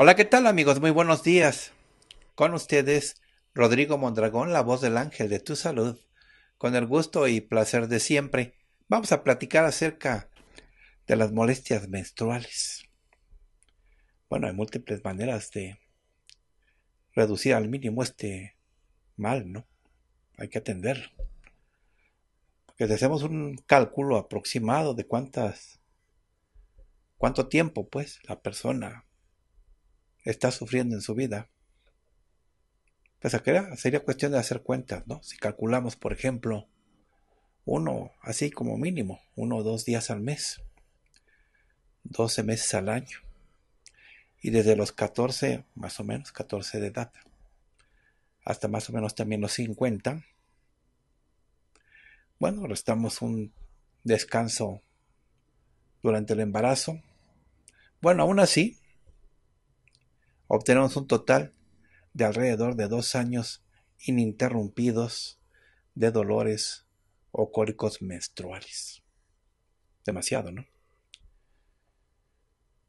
Hola, ¿qué tal amigos? Muy buenos días. Con ustedes, Rodrigo Mondragón, la voz del ángel de tu salud. Con el gusto y placer de siempre, vamos a platicar acerca de las molestias menstruales. Bueno, hay múltiples maneras de reducir al mínimo este mal, ¿no? Hay que atenderlo. Que si hacemos un cálculo aproximado de cuántas, cuánto tiempo, pues, la persona está sufriendo en su vida. Pues sería cuestión de hacer cuentas, ¿no? Si calculamos, por ejemplo, uno, así como mínimo, uno o dos días al mes, 12 meses al año, y desde los 14, más o menos, 14 de edad, hasta más o menos también los 50, bueno, restamos un descanso durante el embarazo. Bueno, aún así, obtenemos un total de alrededor de dos años ininterrumpidos de dolores o cólicos menstruales. Demasiado, ¿no?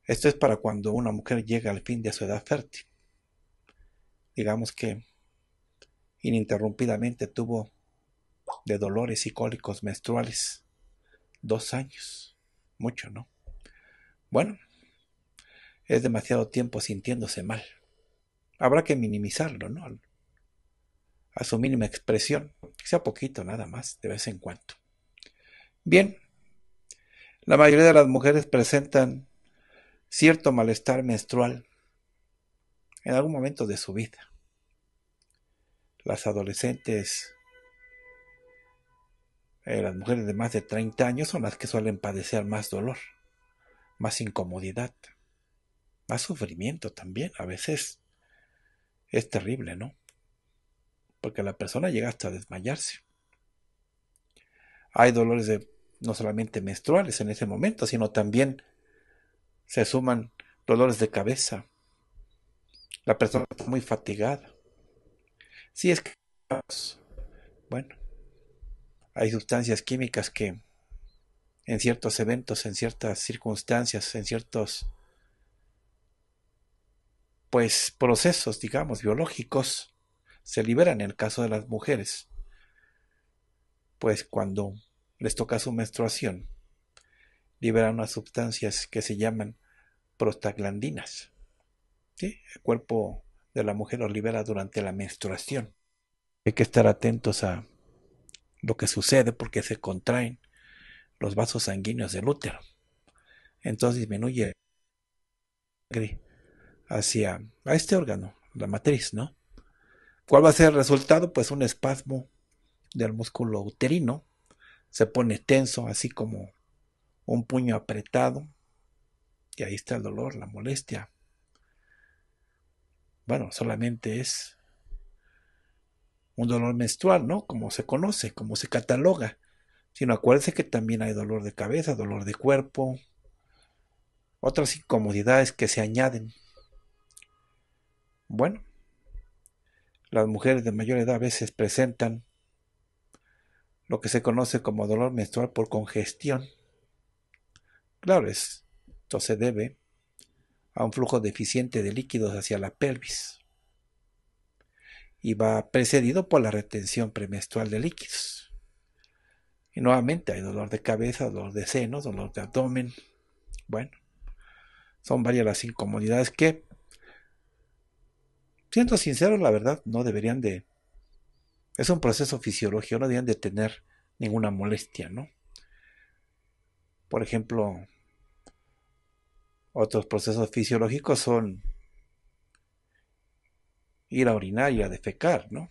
Esto es para cuando una mujer llega al fin de su edad fértil. Digamos que ininterrumpidamente tuvo de dolores y cólicos menstruales dos años. Mucho, ¿no? Bueno, es demasiado tiempo sintiéndose mal. Habrá que minimizarlo, ¿no? A su mínima expresión, sea poquito nada más, de vez en cuando. Bien, la mayoría de las mujeres presentan cierto malestar menstrual en algún momento de su vida. Las adolescentes, eh, las mujeres de más de 30 años son las que suelen padecer más dolor, más incomodidad más sufrimiento también. A veces es terrible, ¿no? Porque la persona llega hasta desmayarse. Hay dolores no solamente menstruales en ese momento, sino también se suman dolores de cabeza. La persona está muy fatigada. Si es que, bueno, hay sustancias químicas que en ciertos eventos, en ciertas circunstancias, en ciertos pues procesos, digamos, biológicos se liberan en el caso de las mujeres, pues cuando les toca su menstruación, liberan unas sustancias que se llaman prostaglandinas. El cuerpo de la mujer los libera durante la menstruación. Hay que estar atentos a lo que sucede porque se contraen los vasos sanguíneos del útero. Entonces disminuye hacia a este órgano, la matriz, ¿no? ¿Cuál va a ser el resultado? Pues un espasmo del músculo uterino. Se pone tenso, así como un puño apretado. Y ahí está el dolor, la molestia. Bueno, solamente es un dolor menstrual, ¿no? Como se conoce, como se cataloga. Sino acuérdense que también hay dolor de cabeza, dolor de cuerpo, otras incomodidades que se añaden bueno, las mujeres de mayor edad a veces presentan lo que se conoce como dolor menstrual por congestión. Claro, esto se debe a un flujo deficiente de líquidos hacia la pelvis y va precedido por la retención premenstrual de líquidos. Y nuevamente hay dolor de cabeza, dolor de seno, dolor de abdomen. Bueno, son varias las incomodidades que siendo sinceros, la verdad, no deberían de... Es un proceso fisiológico, no deberían de tener ninguna molestia, ¿no? Por ejemplo, otros procesos fisiológicos son ir a orinar y a defecar, ¿no?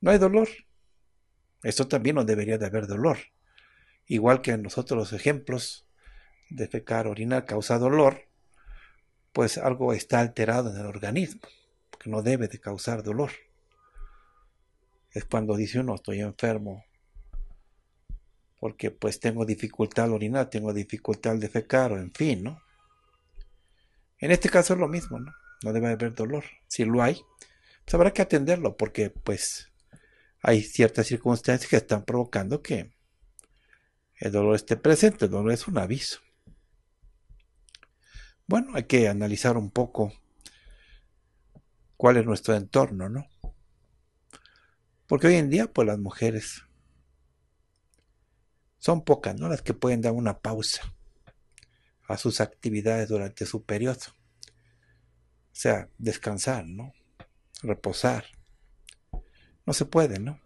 No hay dolor. Esto también no debería de haber dolor. Igual que en los otros ejemplos, defecar, orinar causa dolor, pues algo está alterado en el organismo, que no debe de causar dolor. Es cuando dice uno, estoy enfermo, porque pues tengo dificultad al orinar, tengo dificultad al defecar, o en fin, ¿no? En este caso es lo mismo, ¿no? No debe haber dolor. Si lo hay, sabrá pues, habrá que atenderlo, porque pues hay ciertas circunstancias que están provocando que el dolor esté presente, el dolor es un aviso. Bueno, hay que analizar un poco cuál es nuestro entorno, ¿no? Porque hoy en día, pues las mujeres son pocas, ¿no? Las que pueden dar una pausa a sus actividades durante su periodo. O sea, descansar, ¿no? Reposar. No se puede, ¿no?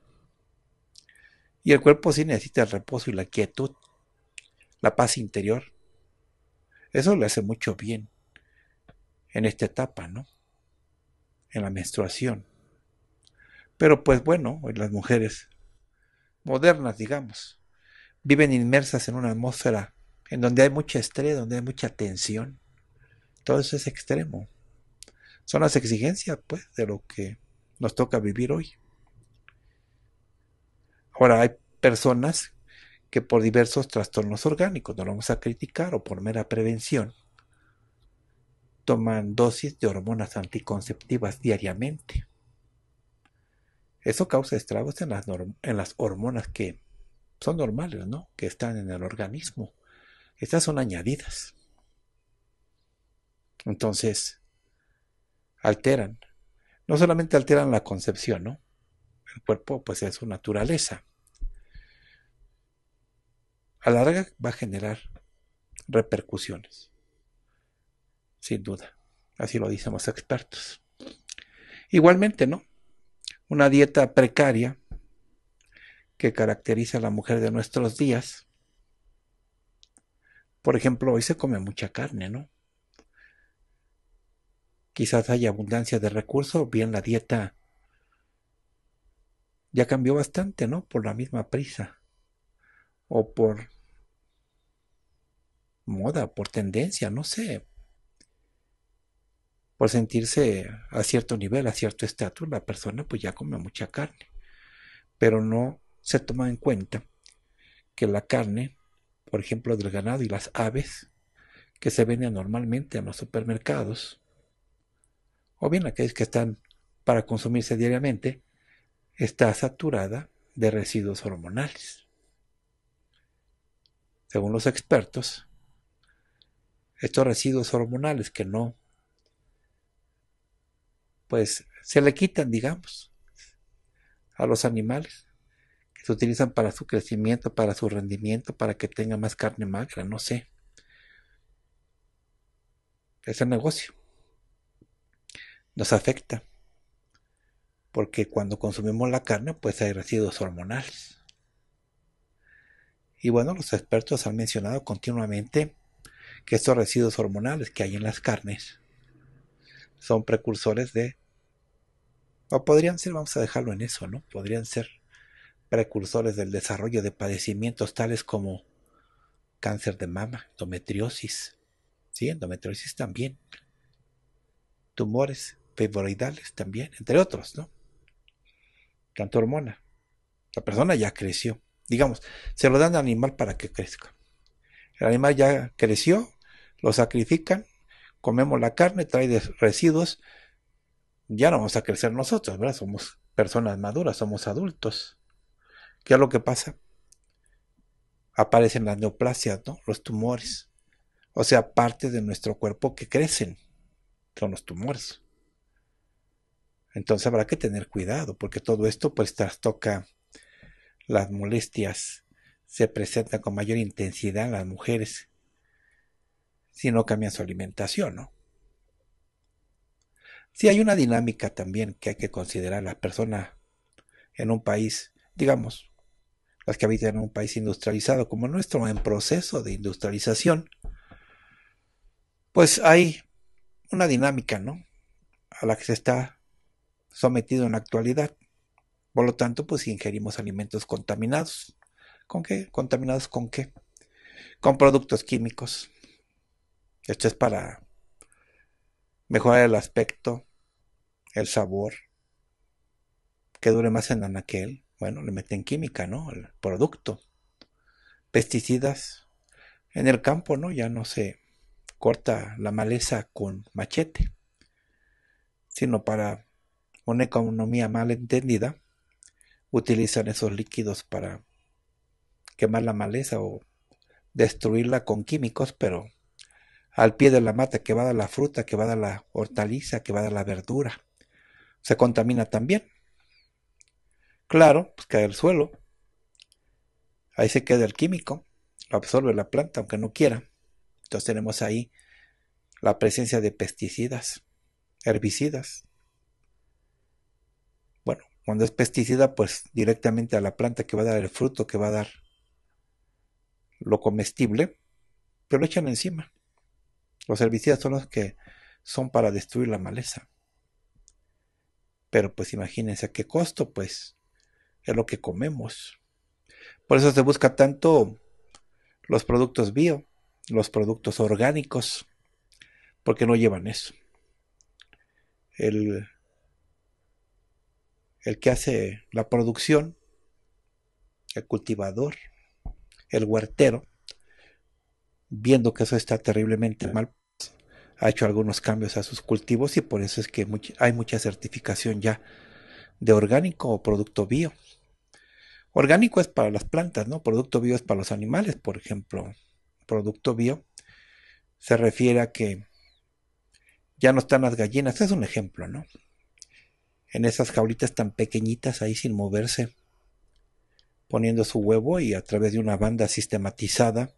Y el cuerpo sí necesita el reposo y la quietud, la paz interior. Eso le hace mucho bien en esta etapa, ¿no? En la menstruación. Pero pues bueno, las mujeres modernas, digamos, viven inmersas en una atmósfera en donde hay mucho estrés, donde hay mucha tensión. Todo eso es extremo. Son las exigencias, pues, de lo que nos toca vivir hoy. Ahora, hay personas que por diversos trastornos orgánicos, no lo vamos a criticar, o por mera prevención, toman dosis de hormonas anticonceptivas diariamente. Eso causa estragos en las, en las hormonas que son normales, ¿no? Que están en el organismo. Estas son añadidas. Entonces, alteran. No solamente alteran la concepción, ¿no? El cuerpo, pues, es su naturaleza larga va a generar repercusiones. Sin duda. Así lo dicen los expertos. Igualmente, ¿no? Una dieta precaria que caracteriza a la mujer de nuestros días. Por ejemplo, hoy se come mucha carne, ¿no? Quizás haya abundancia de recursos, bien la dieta ya cambió bastante, ¿no? Por la misma prisa o por moda, por tendencia, no sé, por sentirse a cierto nivel, a cierto estatus, la persona pues ya come mucha carne, pero no se toma en cuenta que la carne, por ejemplo, del ganado y las aves, que se venden normalmente en los supermercados, o bien aquellas que están para consumirse diariamente, está saturada de residuos hormonales. Según los expertos, estos residuos hormonales que no, pues se le quitan, digamos, a los animales que se utilizan para su crecimiento, para su rendimiento, para que tenga más carne magra, no sé. Es el negocio. Nos afecta. Porque cuando consumimos la carne, pues hay residuos hormonales. Y bueno, los expertos han mencionado continuamente que estos residuos hormonales que hay en las carnes son precursores de, o podrían ser, vamos a dejarlo en eso, ¿no? Podrían ser precursores del desarrollo de padecimientos tales como cáncer de mama, endometriosis, ¿sí? Endometriosis también, tumores fibroidales también, entre otros, ¿no? Tanto hormona. La persona ya creció. Digamos, se lo dan al animal para que crezca. El animal ya creció, lo sacrifican, comemos la carne, trae residuos, ya no vamos a crecer nosotros, ¿verdad? Somos personas maduras, somos adultos. ¿Qué es lo que pasa? Aparecen las neoplasias, ¿no? Los tumores. O sea, partes de nuestro cuerpo que crecen son los tumores. Entonces habrá que tener cuidado, porque todo esto pues trastoca las molestias, se presentan con mayor intensidad en las mujeres si no cambian su alimentación, ¿no? Si hay una dinámica también que hay que considerar. Las personas en un país, digamos, las que habitan en un país industrializado como nuestro, en proceso de industrialización, pues hay una dinámica, ¿no? A la que se está sometido en la actualidad. Por lo tanto, pues si ingerimos alimentos contaminados. ¿Con qué? ¿Contaminados con qué? Con productos químicos, esto es para mejorar el aspecto, el sabor, que dure más en anaquel. Bueno, le meten química, ¿no? El producto. Pesticidas. En el campo, ¿no? Ya no se corta la maleza con machete, sino para una economía mal entendida, utilizan esos líquidos para quemar la maleza o destruirla con químicos, pero al pie de la mata que va a dar la fruta, que va a dar la hortaliza, que va a dar la verdura. Se contamina también. Claro, pues cae el suelo. Ahí se queda el químico, lo absorbe la planta, aunque no quiera. Entonces tenemos ahí la presencia de pesticidas, herbicidas. Bueno, cuando es pesticida, pues directamente a la planta que va a dar el fruto, que va a dar lo comestible, pero pues, lo echan encima. Los herbicidas son los que son para destruir la maleza. Pero pues imagínense a qué costo, pues, es lo que comemos. Por eso se busca tanto los productos bio, los productos orgánicos, porque no llevan eso. El, el que hace la producción, el cultivador, el huertero, viendo que eso está terriblemente mal, ha hecho algunos cambios a sus cultivos y por eso es que hay mucha certificación ya de orgánico o producto bio. Orgánico es para las plantas, ¿no? Producto bio es para los animales, por ejemplo. Producto bio se refiere a que ya no están las gallinas, es un ejemplo, ¿no? En esas jaulitas tan pequeñitas ahí sin moverse, poniendo su huevo y a través de una banda sistematizada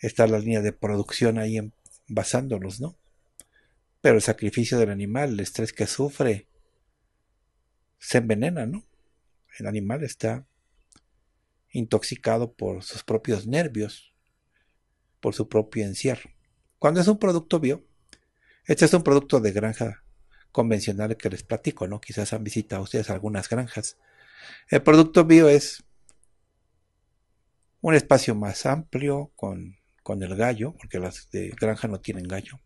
está la línea de producción ahí en basándolos ¿no? Pero el sacrificio del animal, el estrés que sufre, se envenena, ¿no? El animal está intoxicado por sus propios nervios, por su propio encierro. Cuando es un producto bio, este es un producto de granja convencional que les platico, ¿no? Quizás han visitado ustedes algunas granjas. El producto bio es un espacio más amplio, con con el gallo, porque las de granja no tienen gallo.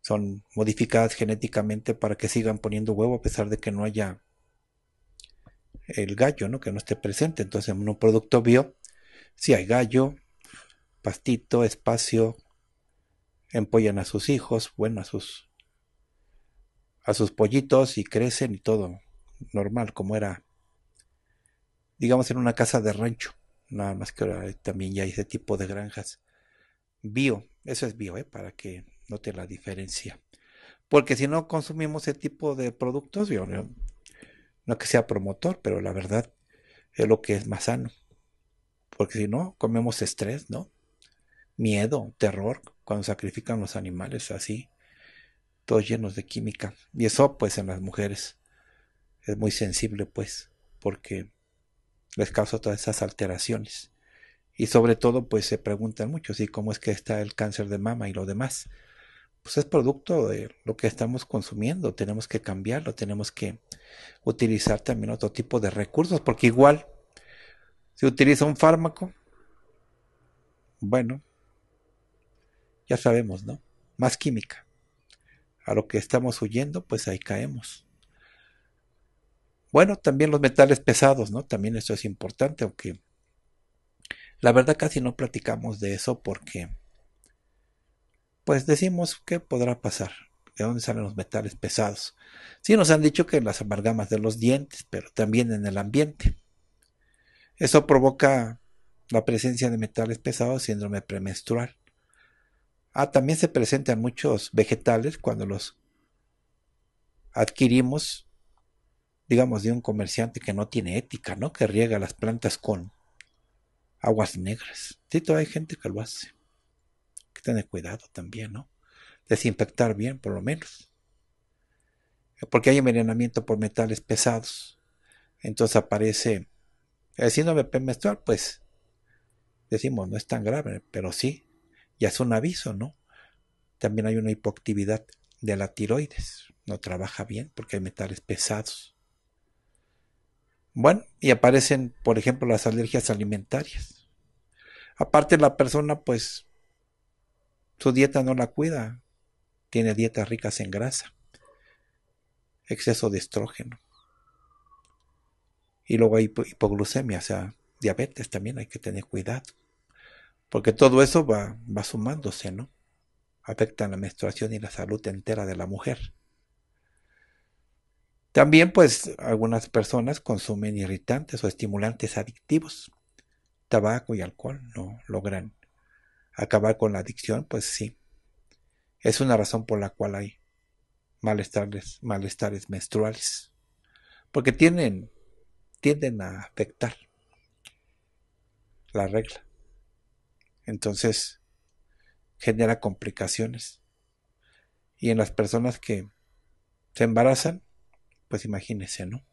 Son modificadas genéticamente para que sigan poniendo huevo a pesar de que no haya el gallo, ¿no? Que no esté presente. Entonces, en un producto bio, si hay gallo, pastito, espacio, empollan a sus hijos, bueno, a sus a sus pollitos y crecen y todo normal como era digamos en una casa de rancho. Nada más que también ya hay ese tipo de granjas bio. Eso es bio, ¿eh? para que note la diferencia. Porque si no consumimos ese tipo de productos, no, no que sea promotor, pero la verdad es lo que es más sano. Porque si no, comemos estrés, ¿no? Miedo, terror, cuando sacrifican los animales así, todos llenos de química. Y eso, pues, en las mujeres es muy sensible, pues, porque les causa todas esas alteraciones. Y sobre todo, pues se preguntan mucho, ¿sí? ¿Cómo es que está el cáncer de mama y lo demás? Pues es producto de lo que estamos consumiendo, tenemos que cambiarlo, tenemos que utilizar también otro tipo de recursos, porque igual, si utiliza un fármaco, bueno, ya sabemos, ¿no? Más química. A lo que estamos huyendo, pues ahí caemos. Bueno, también los metales pesados, ¿no? También esto es importante, aunque la verdad casi no platicamos de eso porque pues decimos qué podrá pasar, de dónde salen los metales pesados. Sí nos han dicho que las amalgamas de los dientes, pero también en el ambiente. Eso provoca la presencia de metales pesados, síndrome premenstrual. Ah, también se presentan muchos vegetales cuando los adquirimos digamos, de un comerciante que no tiene ética, ¿no? Que riega las plantas con aguas negras. Sí, todavía hay gente que lo hace. que tener cuidado también, ¿no? Desinfectar bien, por lo menos. Porque hay envenenamiento por metales pesados. Entonces aparece el síndrome premenstrual, pues decimos, no es tan grave, pero sí, ya es un aviso, ¿no? También hay una hipoactividad de la tiroides, no trabaja bien porque hay metales pesados. Bueno, y aparecen, por ejemplo, las alergias alimentarias. Aparte la persona, pues, su dieta no la cuida. Tiene dietas ricas en grasa, exceso de estrógeno. Y luego hay hipoglucemia, o sea, diabetes también hay que tener cuidado. Porque todo eso va, sumándose, ¿no? Afecta la menstruación y la salud entera de la mujer. También pues algunas personas consumen irritantes o estimulantes adictivos. Tabaco y alcohol no logran acabar con la adicción, pues sí. Es una razón por la cual hay malestares, malestares menstruales. Porque tienen, tienden a afectar la regla. Entonces, genera complicaciones. Y en las personas que se embarazan, pues imagínense, ¿no?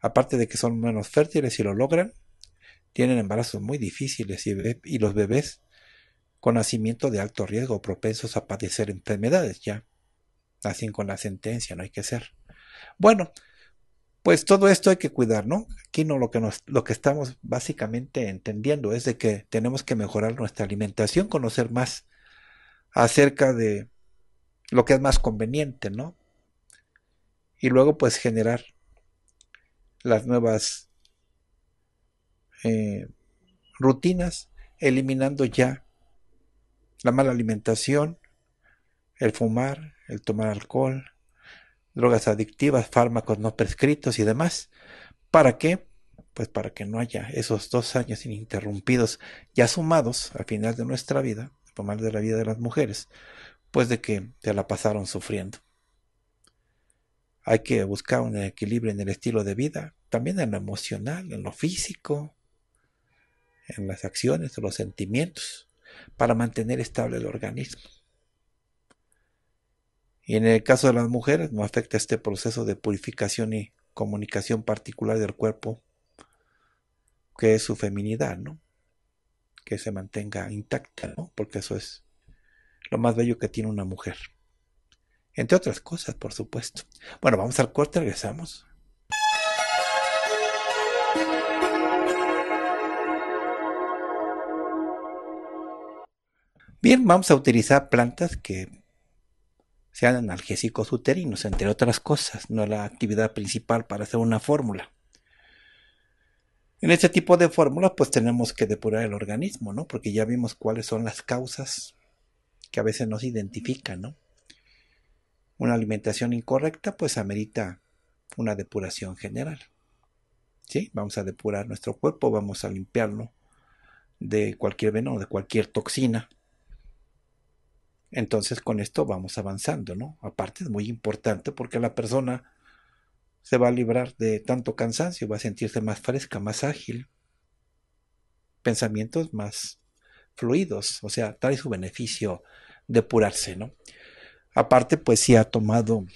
Aparte de que son menos fértiles y lo logran, tienen embarazos muy difíciles y, los bebés con nacimiento de alto riesgo propensos a padecer enfermedades ya. Así con la sentencia, no hay que ser. Bueno, pues todo esto hay que cuidar, ¿no? Aquí no lo que lo que estamos básicamente entendiendo es de que tenemos que mejorar nuestra alimentación, conocer más acerca de lo que es más conveniente, ¿no? y luego pues generar las nuevas eh, rutinas, eliminando ya la mala alimentación, el fumar, el tomar alcohol, drogas adictivas, fármacos no prescritos y demás. ¿Para qué? Pues para que no haya esos dos años ininterrumpidos, ya sumados al final de nuestra vida, al final de la vida de las mujeres, pues de que se la pasaron sufriendo. Hay que buscar un equilibrio en el estilo de vida, también en lo emocional, en lo físico, en las acciones, en los sentimientos, para mantener estable el organismo. Y en el caso de las mujeres no afecta este proceso de purificación y comunicación particular del cuerpo, que es su feminidad, ¿no? Que se mantenga intacta, Porque eso es lo más bello que tiene una mujer. Entre otras cosas, por supuesto. Bueno, vamos al corte, regresamos. Bien, vamos a utilizar plantas que sean analgésicos uterinos, entre otras cosas, no la actividad principal para hacer una fórmula. En este tipo de fórmulas, pues tenemos que depurar el organismo, ¿no? Porque ya vimos cuáles son las causas que a veces nos identifican, ¿no? una alimentación incorrecta, pues amerita una depuración general. ¿Sí? Vamos a depurar nuestro cuerpo, vamos a limpiarlo de cualquier veneno, de cualquier toxina. Entonces con esto vamos avanzando, ¿no? Aparte es muy importante porque la persona se va a librar de tanto cansancio, va a sentirse más fresca, más ágil, pensamientos más fluidos, o sea, trae su beneficio depurarse, ¿no? Aparte, pues si ha tomado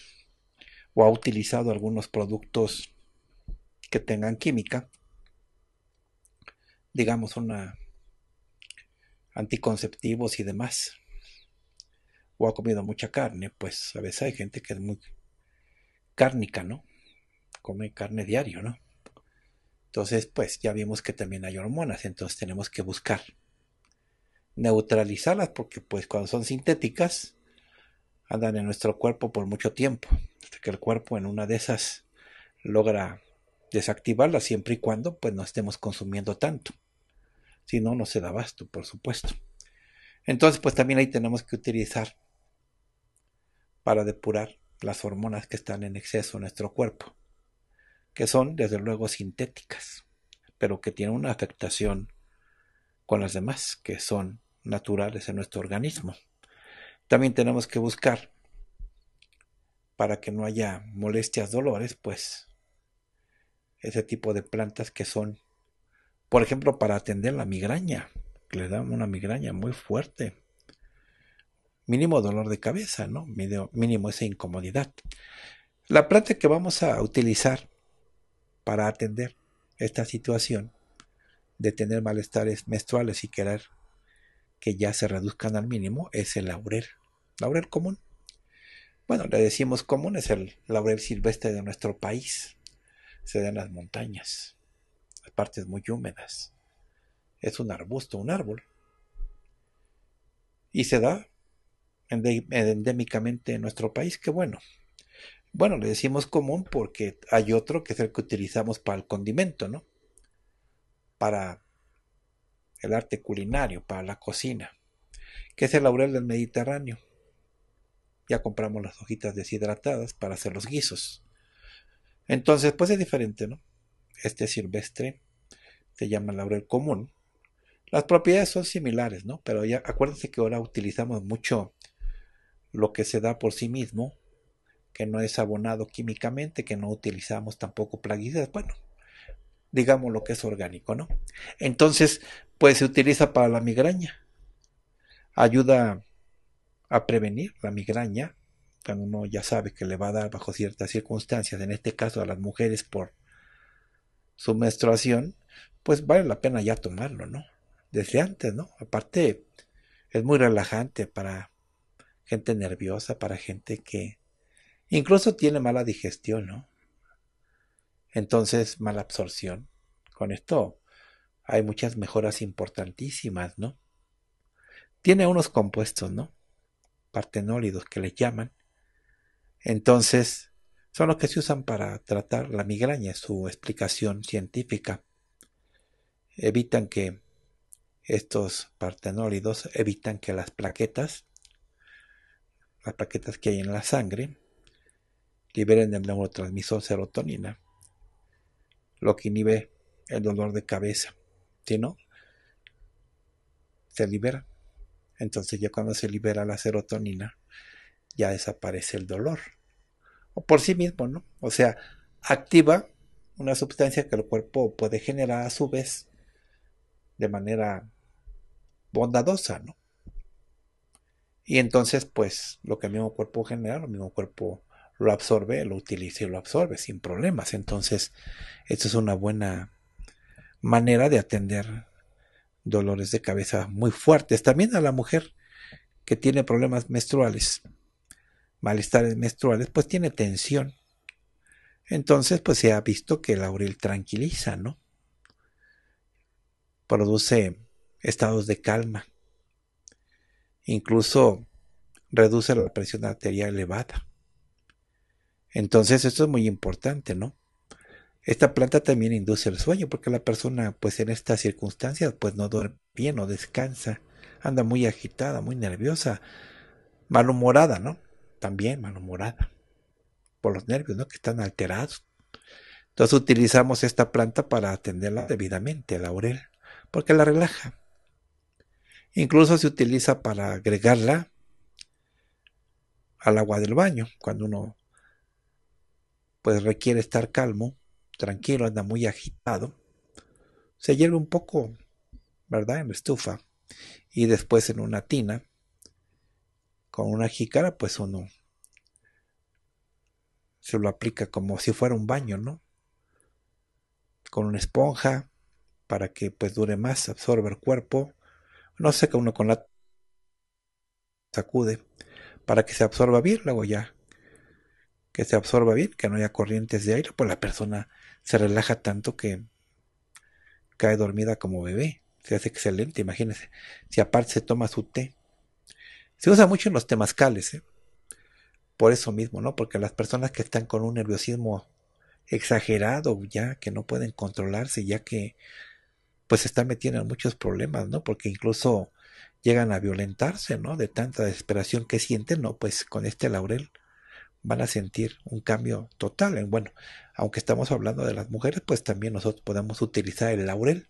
o ha utilizado algunos productos que tengan química, digamos una anticonceptivos y demás, o ha comido mucha carne, pues a veces hay gente que es muy cárnica, ¿no? Come carne diario, ¿no? Entonces, pues ya vimos que también hay hormonas, entonces tenemos que buscar neutralizarlas porque pues cuando son sintéticas, andan en nuestro cuerpo por mucho tiempo, hasta que el cuerpo en una de esas logra desactivarla siempre y cuando pues no estemos consumiendo tanto. Si no, no se da abasto, por supuesto. Entonces, pues también ahí tenemos que utilizar para depurar las hormonas que están en exceso en nuestro cuerpo, que son desde luego sintéticas, pero que tienen una afectación con las demás, que son naturales en nuestro organismo también tenemos que buscar para que no haya molestias, dolores, pues ese tipo de plantas que son, por ejemplo, para atender la migraña, que le dan una migraña muy fuerte. Mínimo dolor de cabeza, ¿no? Mínimo esa incomodidad. La planta que vamos a utilizar para atender esta situación de tener malestares menstruales y querer que ya se reduzcan al mínimo es el laurel laurel común. Bueno, le decimos común, es el laurel silvestre de nuestro país. Se da en las montañas, las partes muy húmedas. Es un arbusto, un árbol. Y se da endémicamente en nuestro país, qué bueno. Bueno, le decimos común porque hay otro que es el que utilizamos para el condimento, ¿no? Para el arte culinario, para la cocina, que es el laurel del Mediterráneo ya compramos las hojitas deshidratadas para hacer los guisos. Entonces, pues es diferente, ¿no? Este silvestre se llama laurel común. Las propiedades son similares, ¿no? Pero ya acuérdense que ahora utilizamos mucho lo que se da por sí mismo, que no es abonado químicamente, que no utilizamos tampoco plaguicidas, bueno, digamos lo que es orgánico, ¿no? Entonces, pues se utiliza para la migraña. Ayuda a prevenir la migraña, que uno ya sabe que le va a dar bajo ciertas circunstancias, en este caso a las mujeres por su menstruación, pues vale la pena ya tomarlo, ¿no? Desde antes, ¿no? Aparte, es muy relajante para gente nerviosa, para gente que incluso tiene mala digestión, ¿no? Entonces, mala absorción. Con esto hay muchas mejoras importantísimas, ¿no? Tiene unos compuestos, ¿no? partenólidos que les llaman. Entonces, son los que se usan para tratar la migraña, su explicación científica. Evitan que estos partenólidos, evitan que las plaquetas, las plaquetas que hay en la sangre, liberen el neurotransmisor serotonina, lo que inhibe el dolor de cabeza. Si no, se libera entonces ya cuando se libera la serotonina, ya desaparece el dolor. O por sí mismo, ¿no? O sea, activa una sustancia que el cuerpo puede generar a su vez de manera bondadosa, ¿no? Y entonces, pues, lo que el mismo cuerpo genera, el mismo cuerpo lo absorbe, lo utiliza y lo absorbe sin problemas. Entonces, esto es una buena manera de atender dolores de cabeza muy fuertes. También a la mujer que tiene problemas menstruales, malestares menstruales, pues tiene tensión. Entonces, pues se ha visto que el laurel tranquiliza, ¿no? Produce estados de calma. Incluso reduce la presión arterial elevada. Entonces, esto es muy importante, ¿no? Esta planta también induce el sueño porque la persona pues en estas circunstancias pues no duerme bien, no descansa, anda muy agitada, muy nerviosa, malhumorada, ¿no? También malhumorada por los nervios, ¿no? Que están alterados. Entonces utilizamos esta planta para atenderla debidamente, la laurel, porque la relaja. Incluso se utiliza para agregarla al agua del baño, cuando uno pues requiere estar calmo tranquilo, anda muy agitado, se hierve un poco, ¿verdad? En la estufa y después en una tina con una jícara, pues uno se lo aplica como si fuera un baño, ¿no? Con una esponja para que pues dure más, absorba el cuerpo. No sé, que uno con la sacude para que se absorba bien, luego ya que se absorba bien, que no haya corrientes de aire, pues la persona se relaja tanto que cae dormida como bebé. Se hace excelente, imagínense. Si aparte se toma su té. Se usa mucho en los temazcales, ¿eh? Por eso mismo, ¿no? Porque las personas que están con un nerviosismo exagerado ya, que no pueden controlarse, ya que pues están metiendo muchos problemas, ¿no? Porque incluso llegan a violentarse, ¿no? De tanta desesperación que sienten, ¿no? Pues con este laurel van a sentir un cambio total. En, bueno, aunque estamos hablando de las mujeres, pues también nosotros podemos utilizar el laurel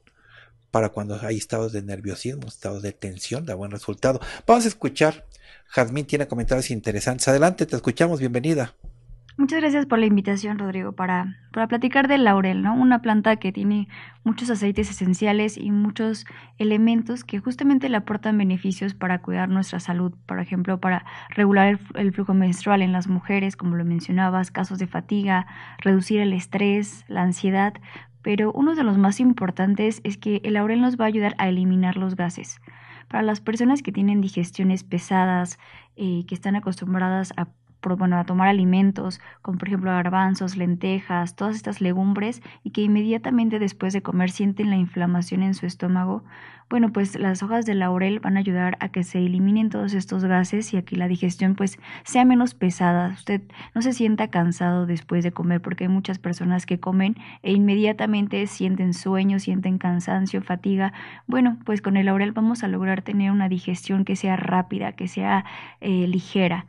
para cuando hay estados de nerviosismo, estados de tensión, da buen resultado. Vamos a escuchar. Jazmín tiene comentarios interesantes. Adelante, te escuchamos. Bienvenida. Muchas gracias por la invitación, Rodrigo, para, para platicar del laurel, ¿no? Una planta que tiene muchos aceites esenciales y muchos elementos que justamente le aportan beneficios para cuidar nuestra salud, por ejemplo, para regular el, flujo menstrual en las mujeres, como lo mencionabas, casos de fatiga, reducir el estrés, la ansiedad, pero uno de los más importantes es que el laurel nos va a ayudar a eliminar los gases. Para las personas que tienen digestiones pesadas, eh, que están acostumbradas a bueno, a tomar alimentos, como por ejemplo garbanzos, lentejas, todas estas legumbres, y que inmediatamente después de comer sienten la inflamación en su estómago, bueno, pues las hojas de laurel van a ayudar a que se eliminen todos estos gases y a que la digestión pues sea menos pesada. Usted no se sienta cansado después de comer, porque hay muchas personas que comen e inmediatamente sienten sueño, sienten cansancio, fatiga. Bueno, pues con el laurel vamos a lograr tener una digestión que sea rápida, que sea eh, ligera.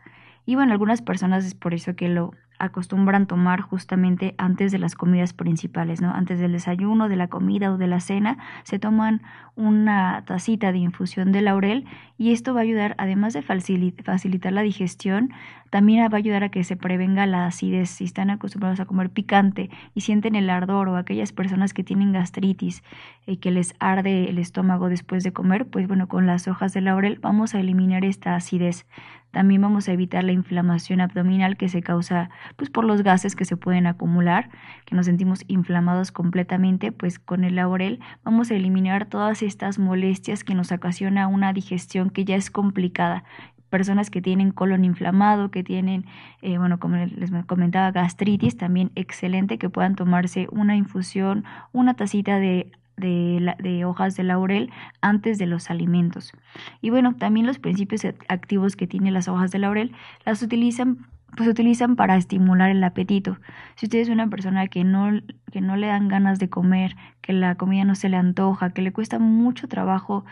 Y bueno, algunas personas es por eso que lo acostumbran tomar justamente antes de las comidas principales, ¿no? Antes del desayuno, de la comida o de la cena, se toman una tacita de infusión de laurel y esto va a ayudar, además de facilitar la digestión, también va a ayudar a que se prevenga la acidez. Si están acostumbrados a comer picante y sienten el ardor o aquellas personas que tienen gastritis y eh, que les arde el estómago después de comer, pues bueno, con las hojas de laurel vamos a eliminar esta acidez. También vamos a evitar la inflamación abdominal que se causa pues, por los gases que se pueden acumular, que nos sentimos inflamados completamente, pues con el laurel vamos a eliminar todas estas molestias que nos ocasiona una digestión que ya es complicada personas que tienen colon inflamado, que tienen, eh, bueno, como les comentaba, gastritis, también excelente que puedan tomarse una infusión, una tacita de de, hojas de laurel antes de los alimentos. Y bueno, también los principios activos que tienen las hojas de laurel las utilizan pues utilizan para estimular el apetito. Si usted es una persona que no, que no le dan ganas de comer, que la comida no se le antoja, que le cuesta mucho trabajo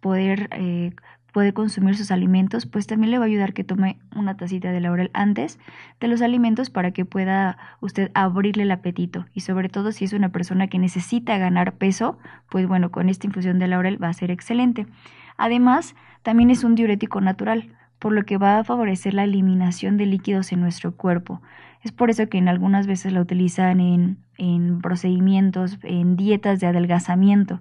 poder eh, puede consumir sus alimentos, pues también le va a ayudar que tome una tacita de laurel antes de los alimentos para que pueda usted abrirle el apetito. Y sobre todo si es una persona que necesita ganar peso, pues bueno, con esta infusión de laurel va a ser excelente. Además, también es un diurético natural, por lo que va a favorecer la eliminación de líquidos en nuestro cuerpo. Es por eso que en algunas veces la utilizan en, en procedimientos, en dietas de adelgazamiento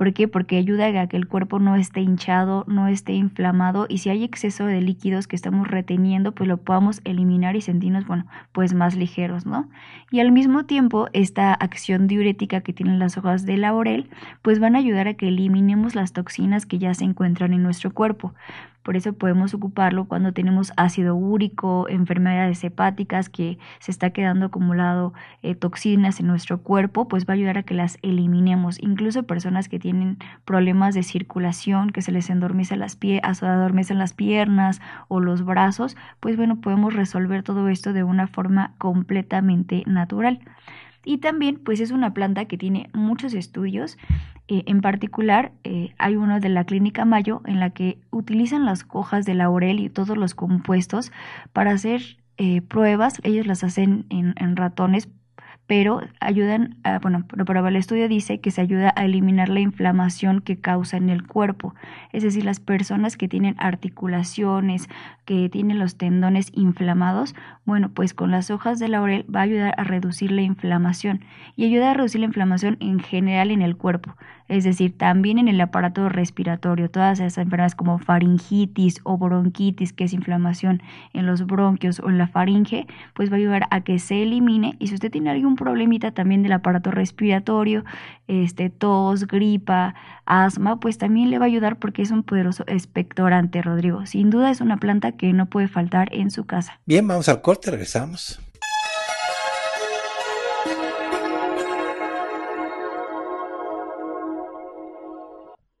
¿Por qué? Porque ayuda a que el cuerpo no esté hinchado, no esté inflamado y si hay exceso de líquidos que estamos reteniendo, pues lo podamos eliminar y sentirnos, bueno, pues más ligeros, ¿no? Y al mismo tiempo, esta acción diurética que tienen las hojas de laurel, pues van a ayudar a que eliminemos las toxinas que ya se encuentran en nuestro cuerpo. Por eso podemos ocuparlo cuando tenemos ácido úrico, enfermedades hepáticas que se está quedando acumulado eh, toxinas en nuestro cuerpo, pues va a ayudar a que las eliminemos. Incluso personas que tienen problemas de circulación, que se les endormecen las, adormecen las piernas o los brazos, pues bueno, podemos resolver todo esto de una forma completamente natural. Y también pues es una planta que tiene muchos estudios. Eh, en particular eh, hay uno de la Clínica Mayo en la que utilizan las hojas de laurel y todos los compuestos para hacer eh, pruebas. Ellos las hacen en, en ratones pero ayudan, a, bueno, para el estudio dice que se ayuda a eliminar la inflamación que causa en el cuerpo. Es decir, las personas que tienen articulaciones, que tienen los tendones inflamados, bueno, pues con las hojas de laurel va a ayudar a reducir la inflamación y ayuda a reducir la inflamación en general en el cuerpo es decir, también en el aparato respiratorio, todas esas enfermedades como faringitis o bronquitis, que es inflamación en los bronquios o en la faringe, pues va a ayudar a que se elimine. Y si usted tiene algún problemita también del aparato respiratorio, este, tos, gripa, asma, pues también le va a ayudar porque es un poderoso expectorante, Rodrigo. Sin duda es una planta que no puede faltar en su casa. Bien, vamos al corte, regresamos.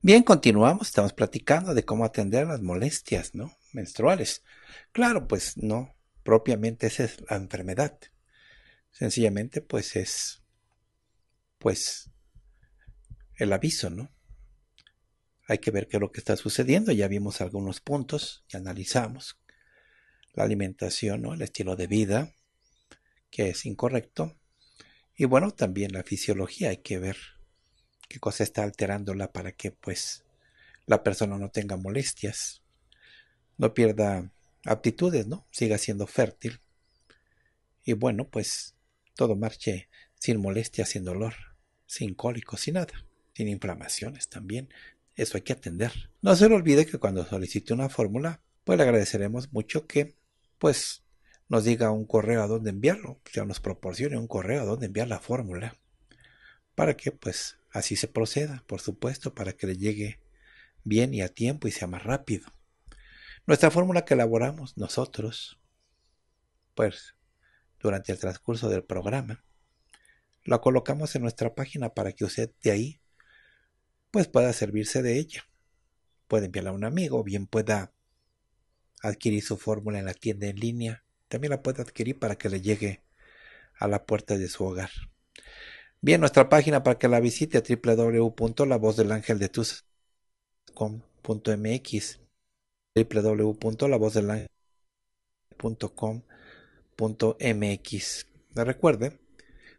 Bien, continuamos, estamos platicando de cómo atender las molestias, ¿no? Menstruales. Claro, pues no, propiamente esa es la enfermedad. Sencillamente, pues es, pues, el aviso, ¿no? Hay que ver qué es lo que está sucediendo. Ya vimos algunos puntos y analizamos. La alimentación, o El estilo de vida, que es incorrecto. Y bueno, también la fisiología, hay que ver qué cosa está alterándola para que pues la persona no tenga molestias, no pierda aptitudes, ¿no? Siga siendo fértil. Y bueno, pues todo marche sin molestias, sin dolor, sin cólicos, sin nada, sin inflamaciones también. Eso hay que atender. No se le olvide que cuando solicite una fórmula, pues le agradeceremos mucho que pues nos diga un correo a dónde enviarlo, o sea, nos proporcione un correo a dónde enviar la fórmula para que pues así se proceda, por supuesto, para que le llegue bien y a tiempo y sea más rápido. Nuestra fórmula que elaboramos nosotros, pues, durante el transcurso del programa, la colocamos en nuestra página para que usted de ahí, pues, pueda servirse de ella. Puede enviarla a un amigo, bien pueda adquirir su fórmula en la tienda en línea. También la puede adquirir para que le llegue a la puerta de su hogar. Bien nuestra página para que la visite a www.lavozdelangeldetus.com.mx www.lavozdelangel.com.mx Recuerde,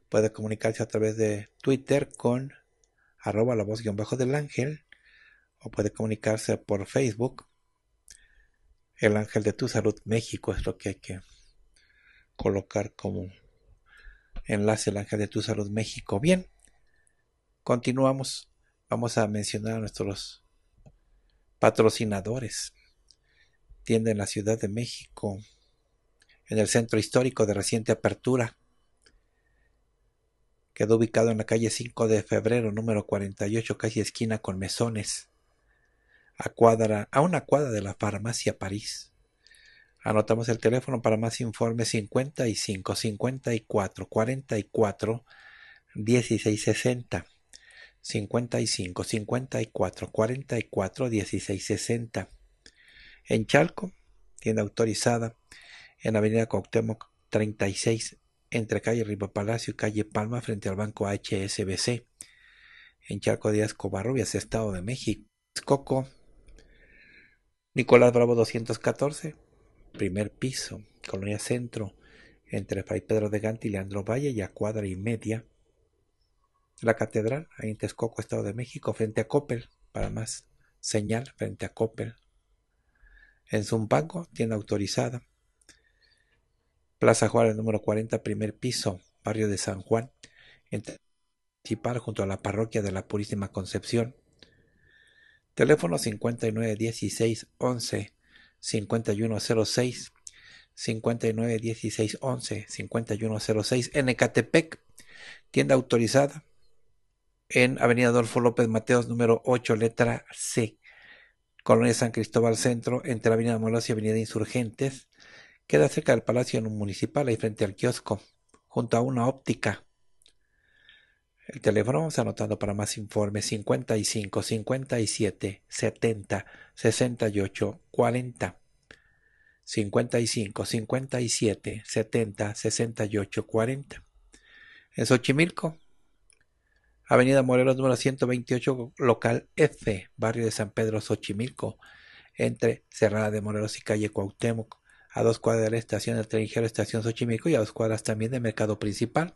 puede comunicarse a través de Twitter con arroba la voz bajo del ángel o puede comunicarse por Facebook. El ángel de tu salud México es lo que hay que colocar como enlace Ángel de tu Salud México. Bien, continuamos. Vamos a mencionar a nuestros patrocinadores. Tienda en la Ciudad de México, en el centro histórico de reciente apertura. Quedó ubicado en la calle 5 de febrero, número 48, casi esquina con mesones, a, cuadra, a una cuadra de la farmacia París. Anotamos el teléfono para más informes 55 54 44 1660. 55 54 44 1660. En Chalco, tienda autorizada en Avenida Coctemoc 36 entre calle Riva Palacio y calle Palma frente al banco HSBC. En Chalco, Díaz Covarrubias, Estado de México. Nicolás Bravo 214 primer piso, Colonia Centro, entre Fray Pedro de Gante y Leandro Valle y a cuadra y media. La catedral, ahí en Texcoco, Estado de México, frente a Coppel, para más señal, frente a Coppel. En Zumbango, tienda autorizada. Plaza Juárez, número 40, primer piso, barrio de San Juan, entre junto a la parroquia de la Purísima Concepción. Teléfono 591611 5106 591611 5106 en Ecatepec, tienda autorizada en Avenida Adolfo López Mateos número 8 letra C, Colonia San Cristóbal Centro entre Avenida Molas y Avenida Insurgentes, queda cerca del Palacio Municipal y frente al kiosco, junto a una óptica. El teléfono vamos anotando para más informes 55 57 70 68 40. 55 57 70 68 40. En Xochimilco, Avenida Morelos número 128, local F, barrio de San Pedro, Xochimilco, entre Cerrada de Morelos y calle Cuauhtémoc, a dos cuadras de la estación del tren Estación Xochimilco y a dos cuadras también de mercado principal.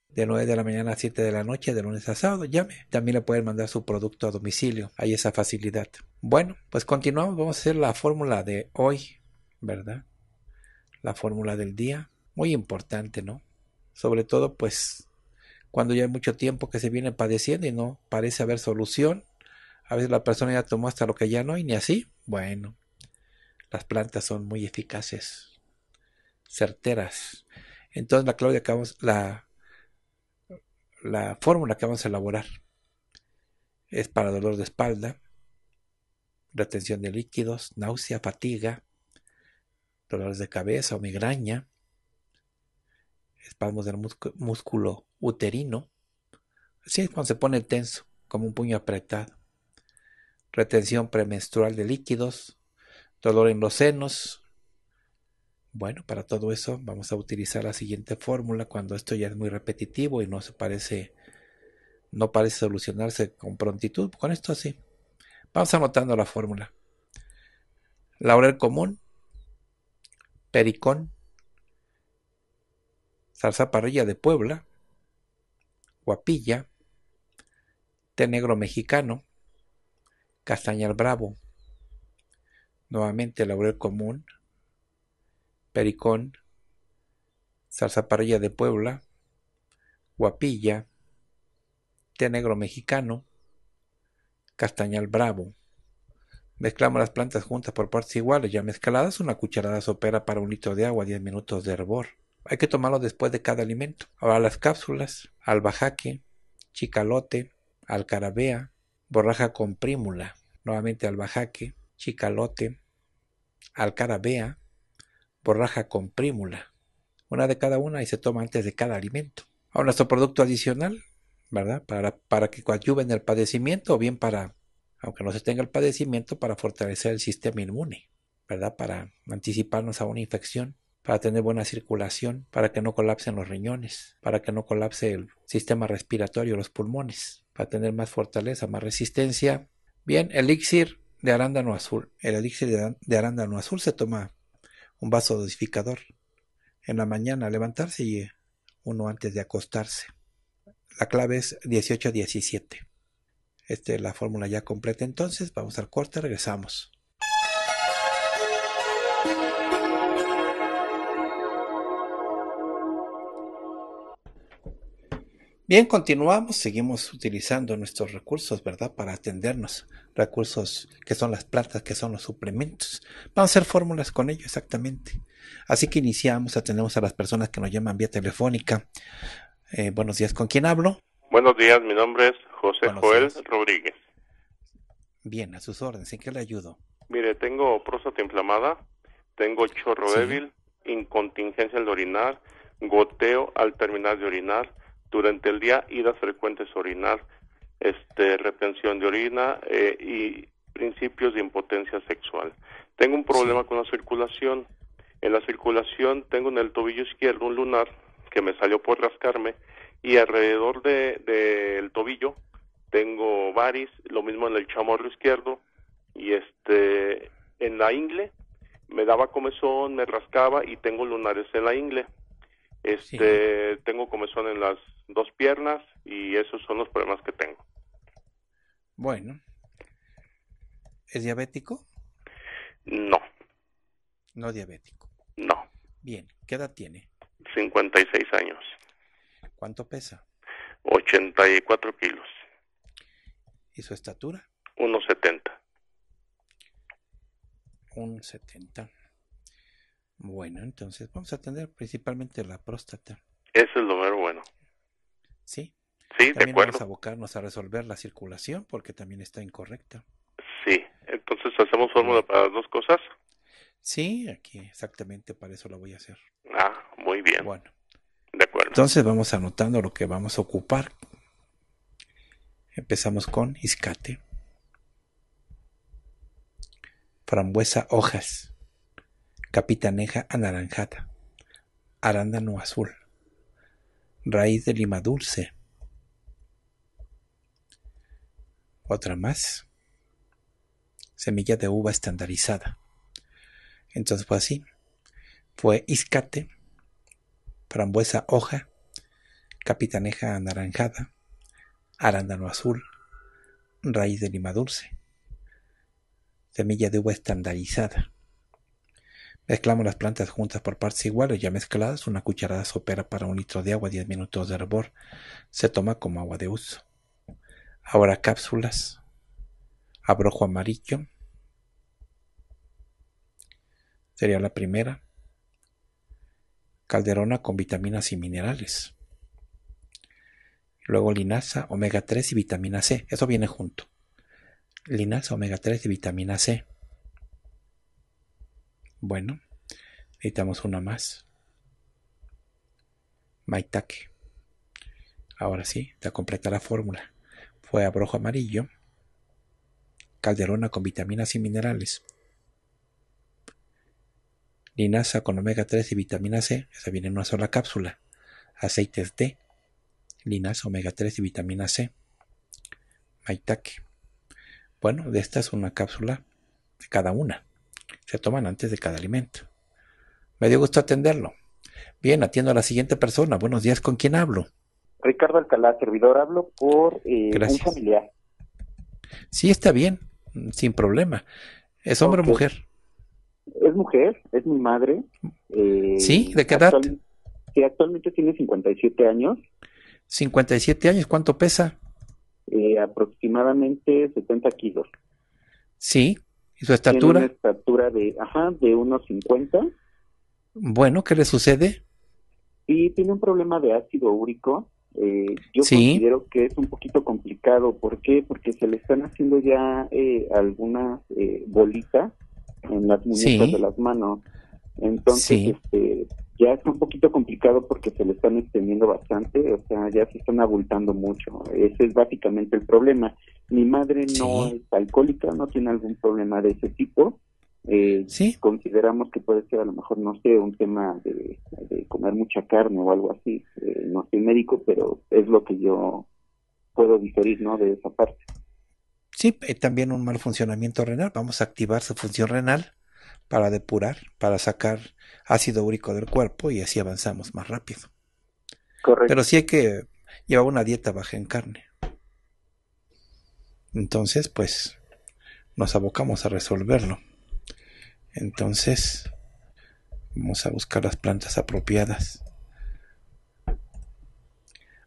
de 9 de la mañana a 7 de la noche, de lunes a sábado, llame. También le pueden mandar su producto a domicilio. Hay esa facilidad. Bueno, pues continuamos. Vamos a hacer la fórmula de hoy, ¿verdad? La fórmula del día. Muy importante, ¿no? Sobre todo, pues, cuando ya hay mucho tiempo que se viene padeciendo y no parece haber solución. A veces la persona ya tomó hasta lo que ya no hay, ni así. Bueno, las plantas son muy eficaces, certeras. Entonces la Claudia, acabamos, la la fórmula que vamos a elaborar es para dolor de espalda, retención de líquidos, náusea, fatiga, dolores de cabeza o migraña, espasmos del músculo uterino. Así es cuando se pone tenso, como un puño apretado. Retención premenstrual de líquidos, dolor en los senos, bueno, para todo eso vamos a utilizar la siguiente fórmula cuando esto ya es muy repetitivo y no parece no parece solucionarse con prontitud. Con esto sí. Vamos anotando la fórmula. Laurel común, pericón, salsa parrilla de Puebla, guapilla, té negro mexicano, castañal bravo, nuevamente laurel común, Pericón, Salsa parrilla de Puebla, Guapilla, Té Negro Mexicano, Castañal Bravo. Mezclamos las plantas juntas por partes iguales, ya mezcladas, una cucharada sopera para un litro de agua, 10 minutos de hervor. Hay que tomarlo después de cada alimento. Ahora las cápsulas, albajaque, chicalote, alcarabea, borraja con prímula, nuevamente albajaque, chicalote, alcarabea, borraja con prímula, una de cada una y se toma antes de cada alimento. Ahora nuestro producto adicional, ¿verdad? Para, para que coadyuven el padecimiento o bien para, aunque no se tenga el padecimiento, para fortalecer el sistema inmune, ¿verdad? Para anticiparnos a una infección, para tener buena circulación, para que no colapsen los riñones, para que no colapse el sistema respiratorio, los pulmones, para tener más fortaleza, más resistencia. Bien, elixir de arándano azul. El elixir de arándano azul se toma un vaso dosificador en la mañana, levantarse y uno antes de acostarse. La clave es 18-17. Esta es la fórmula ya completa entonces. Vamos al corte, regresamos. Bien, continuamos, seguimos utilizando nuestros recursos, ¿verdad? Para atendernos, recursos que son las plantas, que son los suplementos. Vamos a hacer fórmulas con ello, exactamente. Así que iniciamos, atendemos a las personas que nos llaman vía telefónica. Eh, buenos días, ¿con quién hablo? Buenos días, mi nombre es José Joel Rodríguez. Bien, a sus órdenes, ¿en qué le ayudo? Mire, tengo próstata inflamada, tengo chorro débil, incontingencia al orinar, goteo al terminar de orinar, durante el día, idas frecuentes a orinar, este, retención de orina eh, y principios de impotencia sexual. Tengo un problema con la circulación. En la circulación tengo en el tobillo izquierdo un lunar que me salió por rascarme y alrededor del tobillo tengo varis, lo mismo en el chamorro izquierdo y este en la ingle me daba comezón, me rascaba y tengo lunares en la ingle. Este, tengo comezón en las dos piernas y esos son los problemas que tengo. Bueno. ¿Es diabético? No. No diabético. No. Bien, ¿qué edad tiene? 56 años. ¿Cuánto pesa? 84 kilos. ¿Y su estatura? 1,70. 1,70. Bueno, entonces vamos a atender principalmente la próstata. Eso es lo más bueno. Sí. Sí, de acuerdo. Vamos a abocarnos a resolver la circulación porque también está incorrecta. Sí, entonces hacemos fórmula para las dos cosas. Sí, aquí exactamente para eso la voy a hacer. Ah, muy bien. Bueno. De acuerdo. Entonces vamos anotando lo que vamos a ocupar. Empezamos con iscate. Frambuesa hojas capitaneja anaranjada, arándano azul, raíz de lima dulce. Otra más, semilla de uva estandarizada. Entonces fue así. Fue iscate, frambuesa hoja, capitaneja anaranjada, arándano azul, raíz de lima dulce, semilla de uva estandarizada. Mezclamos las plantas juntas por partes iguales, ya mezcladas, una cucharada sopera para un litro de agua, 10 minutos de hervor. Se toma como agua de uso. Ahora cápsulas, abrojo amarillo, sería la primera, calderona con vitaminas y minerales. Luego linaza, omega 3 y vitamina C, eso viene junto. Linaza, omega 3 y vitamina C. Bueno, necesitamos una más. Maitake. Ahora sí, ya completa la fórmula. Fue abrojo amarillo. Calderona con vitaminas y minerales. Linaza con omega 3 y vitamina C. Esa viene en una sola cápsula. Aceites de Linaza, omega 3 y vitamina C. Maitake. Bueno, de estas una cápsula de cada una se toman antes de cada alimento. Me dio gusto atenderlo. Bien, atiendo a la siguiente persona. Buenos días, ¿con quién hablo? Ricardo Alcalá, servidor, hablo por eh, un familiar. Sí, está bien, sin problema. ¿Es hombre o mujer? Es mujer, es mi madre. Eh, ¿Sí? ¿De qué edad? sí, actualmente tiene 57 años. 57 años, ¿cuánto pesa? Eh, aproximadamente 70 kilos. Sí, ¿Y su estatura? Tiene una estatura de, ajá, de unos 50. Bueno, ¿qué le sucede? Sí, tiene un problema de ácido úrico. Eh, yo considero que es un poquito complicado. ¿Por qué? Porque se le están haciendo ya eh, algunas eh, bolitas en las muñecas de las manos. Entonces, este, ya está un poquito complicado porque se le están extendiendo bastante, o sea, ya se están abultando mucho. Ese es básicamente el problema. Mi madre no es alcohólica, no tiene algún problema de ese tipo. Eh, Consideramos que puede ser a lo mejor, no sé, un tema de, comer mucha carne o algo así. Eh, no soy médico, pero es lo que yo puedo diferir, ¿no? De esa parte. Sí, eh, también un mal funcionamiento renal. Vamos a activar su función renal para depurar, para sacar ácido úrico del cuerpo y así avanzamos más rápido. Correcto. Pero sí hay que llevar una dieta baja en carne. Entonces, pues, nos abocamos a resolverlo. Entonces, vamos a buscar las plantas apropiadas.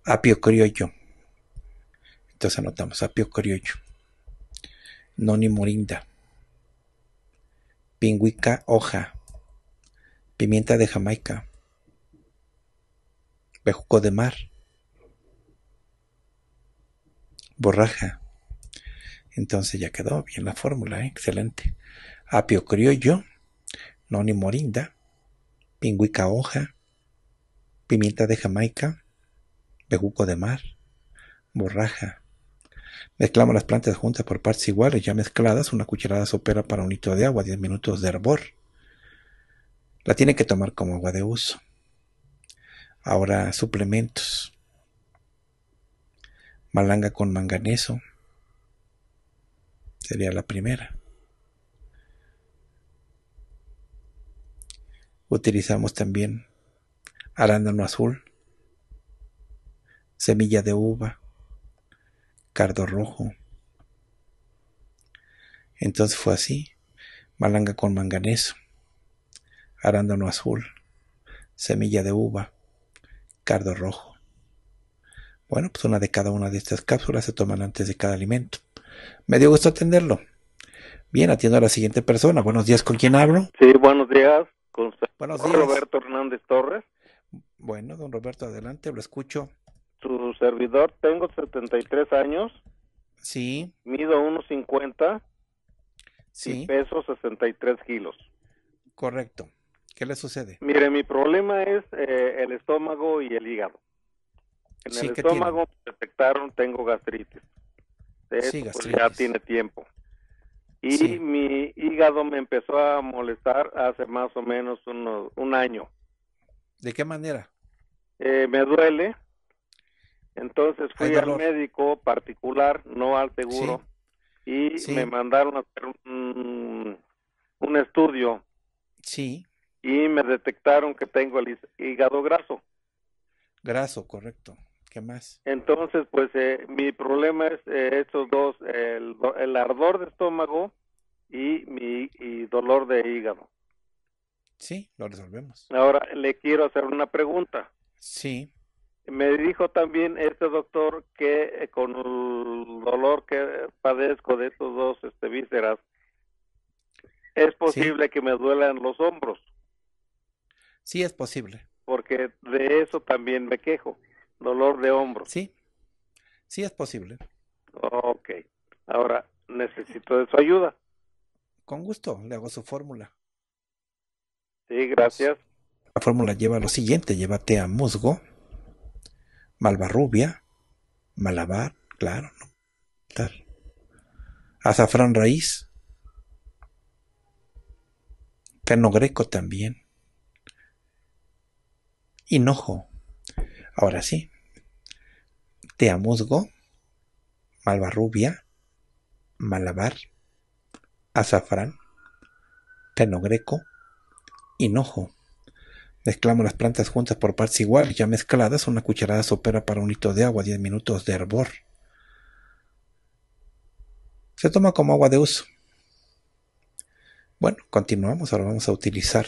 Apio criollo. Entonces anotamos apio criollo. Noni morinda pingüica hoja, pimienta de Jamaica, bejuco de mar, borraja. Entonces ya quedó bien la fórmula, ¿eh? excelente. Apio criollo, noni morinda, pingüica hoja, pimienta de Jamaica, bejuco de mar, borraja. Mezclamos las plantas juntas por partes iguales, ya mezcladas, una cucharada sopera para un litro de agua, 10 minutos de hervor. La tiene que tomar como agua de uso. Ahora suplementos. Malanga con manganeso. Sería la primera. Utilizamos también arándano azul, semilla de uva, cardo rojo. Entonces fue así, malanga con manganeso, arándano azul, semilla de uva, cardo rojo. Bueno, pues una de cada una de estas cápsulas se toman antes de cada alimento. Me dio gusto atenderlo. Bien, atiendo a la siguiente persona. Buenos días, ¿con quién hablo? Sí, buenos días. Con buenos días. Roberto Hernández Torres. Bueno, don Roberto, adelante, lo escucho su servidor, tengo 73 años. Sí. Mido 1,50. Sí. Y peso 63 kilos. Correcto. ¿Qué le sucede? Mire, mi problema es eh, el estómago y el hígado. En el estómago detectaron tengo gastritis. Pues, ya tiene tiempo. Y mi hígado me empezó a molestar hace más o menos un año. ¿De qué manera? Eh, me duele, entonces fui al médico particular, no al seguro, y me mandaron a hacer un, estudio. Sí. Y me detectaron que tengo el hígado graso. Graso, correcto. ¿Qué más? Entonces, pues eh, mi problema es eh, estos dos, el, el, ardor de estómago y mi y dolor de hígado. Sí, lo resolvemos. Ahora le quiero hacer una pregunta. Sí. Me dijo también este doctor que eh, con el dolor que padezco de estos dos este, vísceras, es posible que me duelan los hombros. Sí, es posible. Porque de eso también me quejo, dolor de hombros. Sí, sí es posible. Ok, ahora necesito de su ayuda. Con gusto, le hago su fórmula. Sí, gracias. la fórmula lleva lo siguiente, llévate a musgo, Malvarrubia, Malabar, claro, ¿no? Tal. Azafrán raíz. Cano greco también. Hinojo. Ahora sí. Teamuzgo, Malvarrubia, Malabar, Azafrán, Cano greco, Hinojo, Mezclamos las plantas juntas por partes iguales, ya mezcladas, una cucharada sopera para un litro de agua, 10 minutos de hervor. Se toma como agua de uso. Bueno, continuamos, ahora vamos a utilizar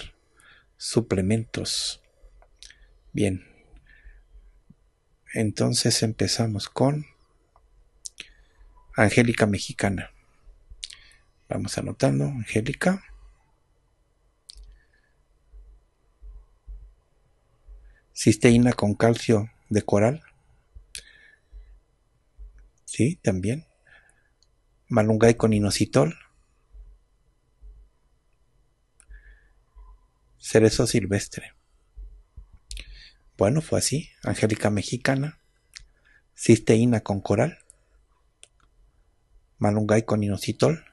suplementos. Bien, entonces empezamos con Angélica Mexicana. Vamos anotando, Angélica. cisteína con calcio de coral. Sí, también. Malungay con inositol. Cerezo silvestre. Bueno, fue así. Angélica mexicana. Cisteína con coral. Malungay con inositol.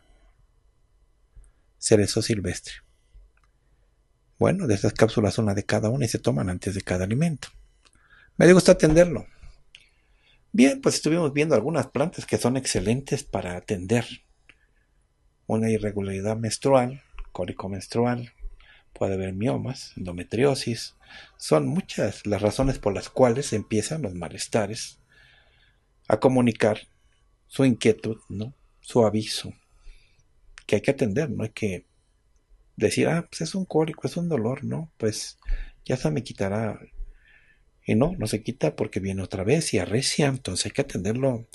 Cerezo silvestre. Bueno, de estas cápsulas una de cada una y se toman antes de cada alimento. Me gusta atenderlo. Bien, pues estuvimos viendo algunas plantas que son excelentes para atender una irregularidad menstrual, cólico menstrual, puede haber miomas, endometriosis. Son muchas las razones por las cuales empiezan los malestares a comunicar su inquietud, ¿no? su aviso, que hay que atender, no hay que decir, ah, pues es un cólico, es un dolor, ¿no? Pues ya se me quitará. Y no, no se quita porque viene otra vez y arrecia. Entonces hay que atenderlo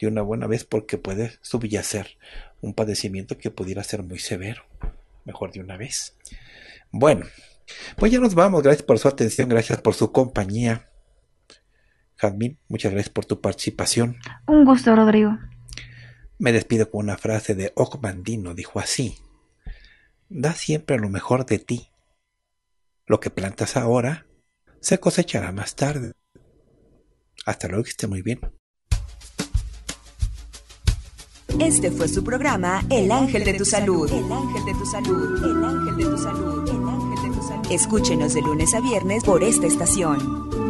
de una buena vez porque puede subyacer un padecimiento que pudiera ser muy severo. Mejor de una vez. Bueno, pues ya nos vamos. Gracias por su atención, gracias por su compañía. Jazmín, muchas gracias por tu participación. Un gusto, Rodrigo. Me despido con una frase de Ocmandino, dijo así da siempre lo mejor de ti. Lo que plantas ahora se cosechará más tarde. Hasta luego, que esté muy bien. Este fue su programa El Ángel de tu Salud. El Ángel de tu Salud. El de El Ángel de tu Salud. Escúchenos de lunes a viernes por esta estación.